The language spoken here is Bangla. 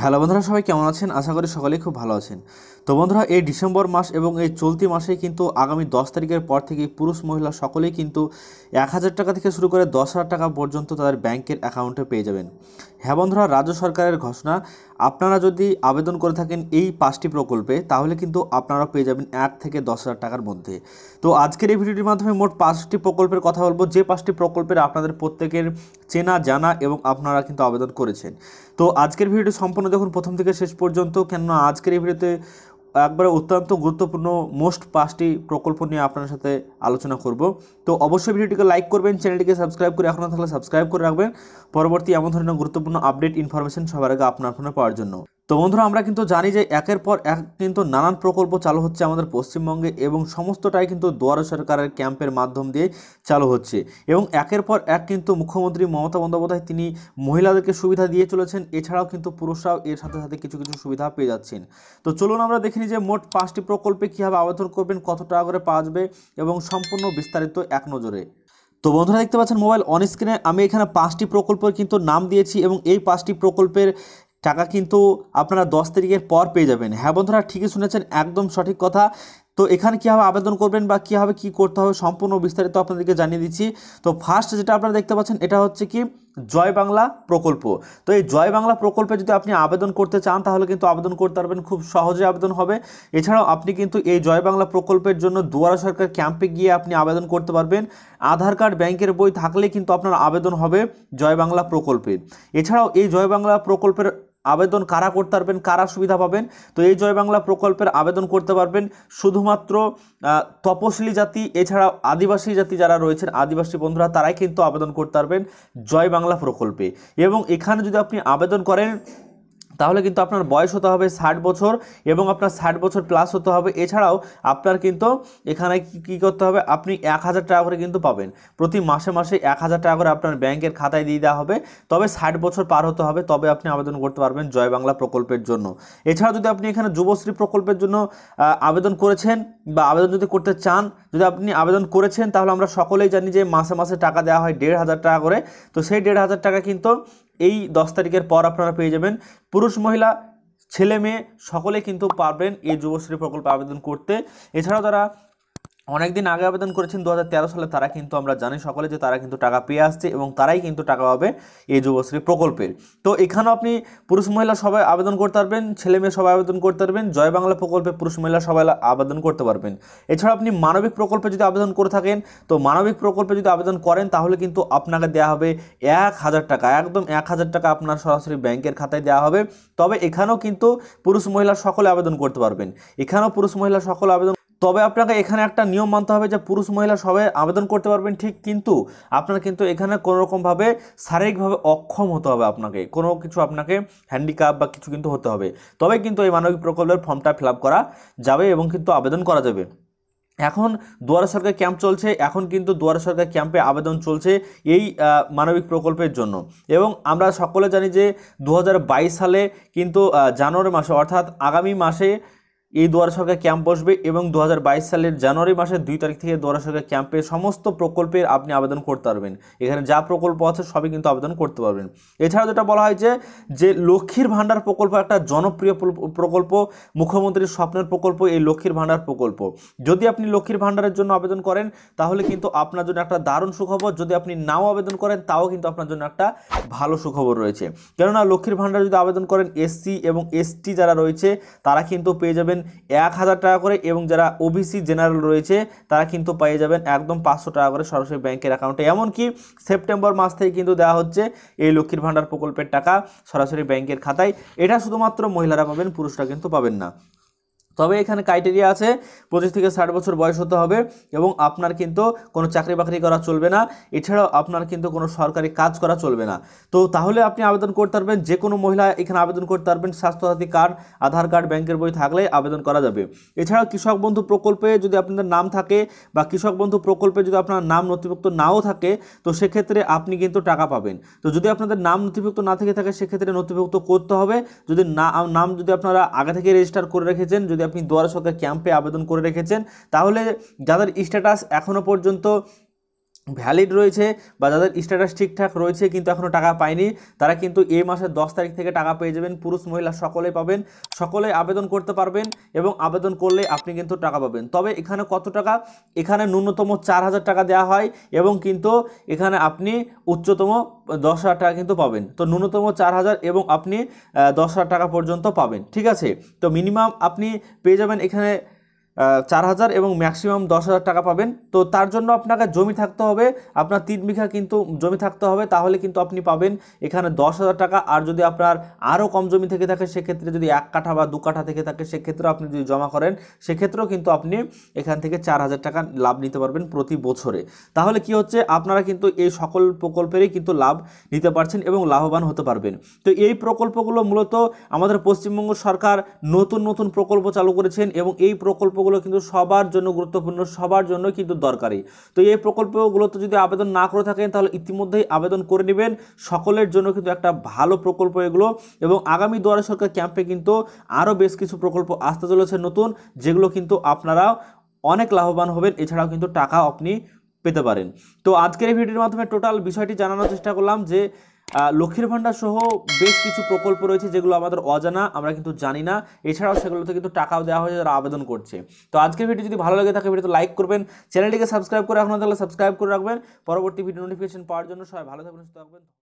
হ্যালো বন্ধুরা সবাই কেমন আছেন আশা করি সকলেই খুব ভালো আছেন তো বন্ধুরা এই ডিসেম্বর মাস এবং এই চলতি মাসে কিন্তু আগামী দশ তারিখের পর থেকে পুরুষ মহিলা সকলেই কিন্তু এক হাজার টাকা থেকে শুরু করে দশ হাজার টাকা পর্যন্ত তাদের ব্যাংকের অ্যাকাউন্টে পেয়ে যাবেন হ্যাঁ বন্ধুরা রাজ্য সরকারের ঘোষণা আপনারা যদি আবেদন করে থাকেন এই পাঁচটি প্রকল্পে তাহলে কিন্তু আপনারা পেয়ে যাবেন এক থেকে দশ হাজার টাকার মধ্যে তো আজকের এই ভিডিওটির মাধ্যমে মোট পাঁচটি প্রকল্পের কথা বলবো যে পাঁচটি প্রকল্পের আপনাদের প্রত্যেকের চেনা জানা এবং আপনারা কিন্তু আবেদন করেছেন তো আজকের ভিডিওটি সম্পূর্ণ দেখুন প্রথম থেকে শেষ পর্যন্ত কেননা আজকের এই ভিডিওতে একবারে অত্যন্ত গুরুত্বপূর্ণ মোস্ট পাঁচটি প্রকল্প নিয়ে আপনার সাথে আলোচনা করব তো অবশ্যই ভিডিওটিকে লাইক করবেন চ্যানেলটিকে সাবস্ক্রাইব করে এখনও থাকলে সাবস্ক্রাইব করে রাখবেন পরবর্তী এমন ধরনের গুরুত্বপূর্ণ আপডেট ইনফরমেশন সবার আগে আপনার ফোনে পাওয়ার জন্য তো বন্ধুরা আমরা কিন্তু জানি যে একের পর এক কিন্তু নানান প্রকল্প চালু হচ্ছে আমাদের পশ্চিমবঙ্গে এবং সমস্তটাই কিন্তু দুয়ারো সরকারের ক্যাম্পের মাধ্যম দিয়ে চালু হচ্ছে এবং একের পর এক কিন্তু মুখ্যমন্ত্রী মমতা বন্দ্যোপাধ্যায় তিনি মহিলাদেরকে সুবিধা দিয়ে চলেছেন এছাড়াও কিন্তু পুরুষরাও এর সাথে সাথে কিছু কিছু সুবিধা পেয়ে যাচ্ছেন তো চলুন আমরা দেখিনি যে মোট পাঁচটি প্রকল্পে কীভাবে আবেদন করবেন কত টাকা করে পাওয়া যাবে এবং সম্পূর্ণ বিস্তারিত এক নজরে তো বন্ধুরা দেখতে পাচ্ছেন মোবাইল অন স্ক্রিনে আমি এখানে পাঁচটি প্রকল্পের কিন্তু নাম দিয়েছি এবং এই পাঁচটি প্রকল্পের টাকা কিন্তু আপনারা দশ তারিখের পর পেয়ে যাবেন হ্যাঁ বন্ধুরা ঠিকই শুনেছেন একদম সঠিক কথা তো এখানে কীভাবে আবেদন করবেন বা কীভাবে কি করতে হবে সম্পূর্ণ বিস্তারিত আপনাদেরকে জানিয়ে দিচ্ছি তো ফার্স্ট যেটা আপনারা দেখতে পাচ্ছেন এটা হচ্ছে কি জয় বাংলা প্রকল্প তো এই জয় বাংলা প্রকল্পে যদি আপনি আবেদন করতে চান তাহলে কিন্তু আবেদন করতে পারবেন খুব সহজে আবেদন হবে এছাড়াও আপনি কিন্তু এই জয় বাংলা প্রকল্পের জন্য দুয়ারা সরকার ক্যাম্পে গিয়ে আপনি আবেদন করতে পারবেন আধার কার্ড ব্যাংকের বই থাকলে কিন্তু আপনার আবেদন হবে জয় বাংলা প্রকল্পে এছাড়াও এই জয় বাংলা প্রকল্পের আবেদন কারা করতে পারবেন কারা সুবিধা পাবেন তো এই জয় বাংলা প্রকল্পের আবেদন করতে পারবেন শুধুমাত্র তপশিলি জাতি এছাড়া আদিবাসী জাতি যারা রয়েছেন আদিবাসী বন্ধুরা তারাই কিন্তু আবেদন করতে পারবেন জয় বাংলা প্রকল্পে এবং এখানে যদি আপনি আবেদন করেন তাহলে কিন্তু আপনার বয়স হতে হবে ষাট বছর এবং আপনার ষাট বছর প্লাস হতে হবে এছাড়াও আপনার কিন্তু এখানে কি করতে হবে আপনি এক হাজার টাকা করে কিন্তু পাবেন প্রতি মাসে মাসে এক হাজার টাকা করে আপনার ব্যাংকের খাতায় দিয়ে দেওয়া হবে তবে ষাট বছর পার হতে হবে তবে আপনি আবেদন করতে পারবেন জয় বাংলা প্রকল্পের জন্য এছাড়া যদি আপনি এখানে যুবশ্রী প্রকল্পের জন্য আবেদন করেছেন বা আবেদন যদি করতে চান যদি আপনি আবেদন করেছেন তাহলে আমরা সকলেই জানি যে মাসে মাসে টাকা দেওয়া হয় দেড় হাজার টাকা করে তো সেই দেড় হাজার টাকা কিন্তু এই দশ তারিখের পর আপনারা পেয়ে যাবেন পুরুষ মহিলা ছেলে মেয়ে সকলে কিন্তু পারবেন এই যুবশ্রী প্রকল্পে আবেদন করতে এছাড়াও তারা অনেকদিন আগে আবেদন করেছেন দু সালে তারা কিন্তু আমরা জানি সকলে যে তারা কিন্তু টাকা পেয়ে আসছে এবং তারাই কিন্তু টাকা পাবে এই যুবশ্রী প্রকল্পের তো এখানেও আপনি পুরুষ মহিলা সবাই আবেদন করতে পারবেন ছেলে মেয়ে সবাই আবেদন করতে পারবেন জয় বাংলা প্রকল্পে পুরুষ মহিলা সবাই আবেদন করতে পারবেন এছাড়া আপনি মানবিক প্রকল্পে যদি আবেদন করে থাকেন তো মানবিক প্রকল্পে যদি আবেদন করেন তাহলে কিন্তু আপনাকে দেওয়া হবে এক হাজার টাকা একদম এক হাজার টাকা আপনার সরাসরি ব্যাংকের খাতায় দেওয়া হবে তবে এখানেও কিন্তু পুরুষ মহিলা সকলে আবেদন করতে পারবেন এখানেও পুরুষ মহিলা সকলে আবেদন তবে আপনাকে এখানে একটা নিয়ম মানতে হবে যে পুরুষ মহিলা সবাই আবেদন করতে পারবেন ঠিক কিন্তু আপনার কিন্তু এখানে কোনো রকমভাবে শারীরিকভাবে অক্ষম হতে হবে আপনাকে কোনো কিছু আপনাকে হ্যান্ডিক্যাপ বা কিছু কিন্তু হতে হবে তবে কিন্তু এই মানবিক প্রকল্পের ফর্মটা ফিল করা যাবে এবং কিন্তু আবেদন করা যাবে এখন দুয়ারে সরকার ক্যাম্প চলছে এখন কিন্তু দুয়ারে সরকার ক্যাম্পে আবেদন চলছে এই মানবিক প্রকল্পের জন্য এবং আমরা সকলে জানি যে দু সালে কিন্তু জানুয়ারি মাসে অর্থাৎ আগামী মাসে এই দুয়ার সরকার ক্যাম্প বসবে এবং দু সালের জানুয়ারি মাসের দুই তারিখ থেকে দুয়ার সরকার ক্যাম্পের সমস্ত প্রকল্পের আপনি আবেদন করতে পারবেন এখানে যা প্রকল্প আছে সবই কিন্তু আবেদন করতে পারবেন এছাড়া যেটা বলা হয়েছে যে লক্ষ্মীর ভাণ্ডার প্রকল্প একটা জনপ্রিয় প্রকল্প মুখ্যমন্ত্রীর স্বপ্নের প্রকল্প এই লক্ষ্মীর ভাণ্ডার প্রকল্প যদি আপনি লক্ষ্মীর ভাণ্ডারের জন্য আবেদন করেন তাহলে কিন্তু আপনার জন্য একটা দারুণ সুখবর যদি আপনি নাও আবেদন করেন তাও কিন্তু আপনার জন্য একটা ভালো সুখবর রয়েছে কেননা লক্ষ্মীর ভাণ্ডার যদি আবেদন করেন এসসি এবং এসটি যারা রয়েছে তারা কিন্তু পেয়ে যাবেন এক হাজার টাকা করে এবং যারা ওবিসি জেনারেল রয়েছে তারা কিন্তু পেয়ে যাবেন একদম পাঁচশো টাকা করে সরাসরি ব্যাংকের অ্যাকাউন্টে এমনকি সেপ্টেম্বর মাস থেকে কিন্তু দেওয়া হচ্ছে এই লক্ষ্মীর ভাণ্ডার প্রকল্পের টাকা সরাসরি ব্যাংকের খাতায় এটা শুধুমাত্র মহিলারা পাবেন পুরুষরা কিন্তু পাবেন না তবে এখানে ক্রাইটেরিয়া আছে পঁচিশ থেকে ষাট বছর বয়স হতে হবে এবং আপনার কিন্তু কোনো চাকরি বাকরি করা চলবে না এছাড়াও আপনার কিন্তু কোনো সরকারি কাজ করা চলবে না তো তাহলে আপনি আবেদন করতে পারবেন যে কোনো মহিলা এখানে আবেদন করতে পারবেন স্বাস্থ্যসাথী কার্ড আধার কার্ড ব্যাংকের বই থাকলে আবেদন করা যাবে এছাড়াও কৃষক বন্ধু প্রকল্পে যদি আপনাদের নাম থাকে বা কৃষক বন্ধু প্রকল্পে যদি আপনার নাম নথিভুক্ত নাও থাকে তো সেক্ষেত্রে আপনি কিন্তু টাকা পাবেন তো যদি আপনাদের নাম নথিভুক্ত না থেকে থাকে সেক্ষেত্রে নথিভুক্ত করতে হবে যদি না নাম যদি আপনারা আগে থেকে রেজিস্টার করে রেখেছেন যদি আপনি দুয়ারা সরকার ক্যাম্পে আবেদন করে রেখেছেন তাহলে যাদের স্ট্যাটাস এখনও পর্যন্ত ভ্যালিড রয়েছে বা যাদের স্ট্যাটাস ঠিকঠাক রয়েছে কিন্তু এখনও টাকা পায়নি তারা কিন্তু এই মাসের দশ তারিখ থেকে টাকা পেয়ে যাবেন পুরুষ মহিলা সকলে পাবেন সকলে আবেদন করতে পারবেন এবং আবেদন করলে আপনি কিন্তু টাকা পাবেন তবে এখানে কত টাকা এখানে ন্যূনতম চার হাজার টাকা দেওয়া হয় এবং কিন্তু এখানে আপনি উচ্চতম দশ হাজার টাকা কিন্তু পাবেন তো ন্যূনতম চার হাজার এবং আপনি দশ হাজার টাকা পর্যন্ত পাবেন ঠিক আছে তো মিনিমাম আপনি পেয়ে যাবেন এখানে চার হাজার এবং ম্যাক্সিমাম দশ হাজার টাকা পাবেন তো তার জন্য আপনাকে জমি থাকতে হবে আপনার তিন বিঘা কিন্তু জমি থাকতে হবে তাহলে কিন্তু আপনি পাবেন এখানে দশ হাজার টাকা আর যদি আপনার আরও কম জমি থেকে থাকে সেক্ষেত্রে যদি এক কাঠা বা দু কাঠা থেকে থাকে সেক্ষেত্রে আপনি যদি জমা করেন সেক্ষেত্রেও কিন্তু আপনি এখান থেকে চার হাজার টাকা লাভ নিতে পারবেন প্রতি বছরে তাহলে কি হচ্ছে আপনারা কিন্তু এই সকল প্রকল্পেরই কিন্তু লাভ নিতে পারছেন এবং লাভবান হতে পারবেন তো এই প্রকল্পগুলো মূলত আমাদের পশ্চিমবঙ্গ সরকার নতুন নতুন প্রকল্প চালু করেছেন এবং এই প্রকল্প প্রকল্পগুলো কিন্তু সবার জন্য গুরুত্বপূর্ণ সবার জন্য কিন্তু দরকারি তো এই প্রকল্পগুলোতে যদি আবেদন না করে থাকেন তাহলে ইতিমধ্যেই আবেদন করে নেবেন সকলের জন্য কিন্তু একটা ভালো প্রকল্প এগুলো এবং আগামী দুয়ারে সরকার ক্যাম্পে কিন্তু আরও বেশ কিছু প্রকল্প আসতে চলেছে নতুন যেগুলো কিন্তু আপনারা অনেক লাভবান হবেন এছাড়াও কিন্তু টাকা আপনি পেতে পারেন তো আজকের এই ভিডিওর মাধ্যমে টোটাল বিষয়টি জানানোর চেষ্টা করলাম যে লক্ষ্মীর ভাণ্ডার সহ বেশ কিছু প্রকল্প রয়েছে যেগুলো আমাদের অজানা আমরা কিন্তু জানি না এছাড়াও সেগুলোতে কিন্তু টাকাও দেওয়া হয়েছে যারা আবেদন করছে তো আজকের ভিডিও যদি ভালো লাগে থাকে ভিডিও লাইক করবেন চ্যানেলটিকে সাবস্ক্রাইব করে রাখুন তাহলে সাবস্ক্রাইব করে রাখবেন পরবর্তী ভিডিও নোটিফিকেশন পাওয়ার জন্য সবাই ভালো থাকবেন সুস্থ থাকবেন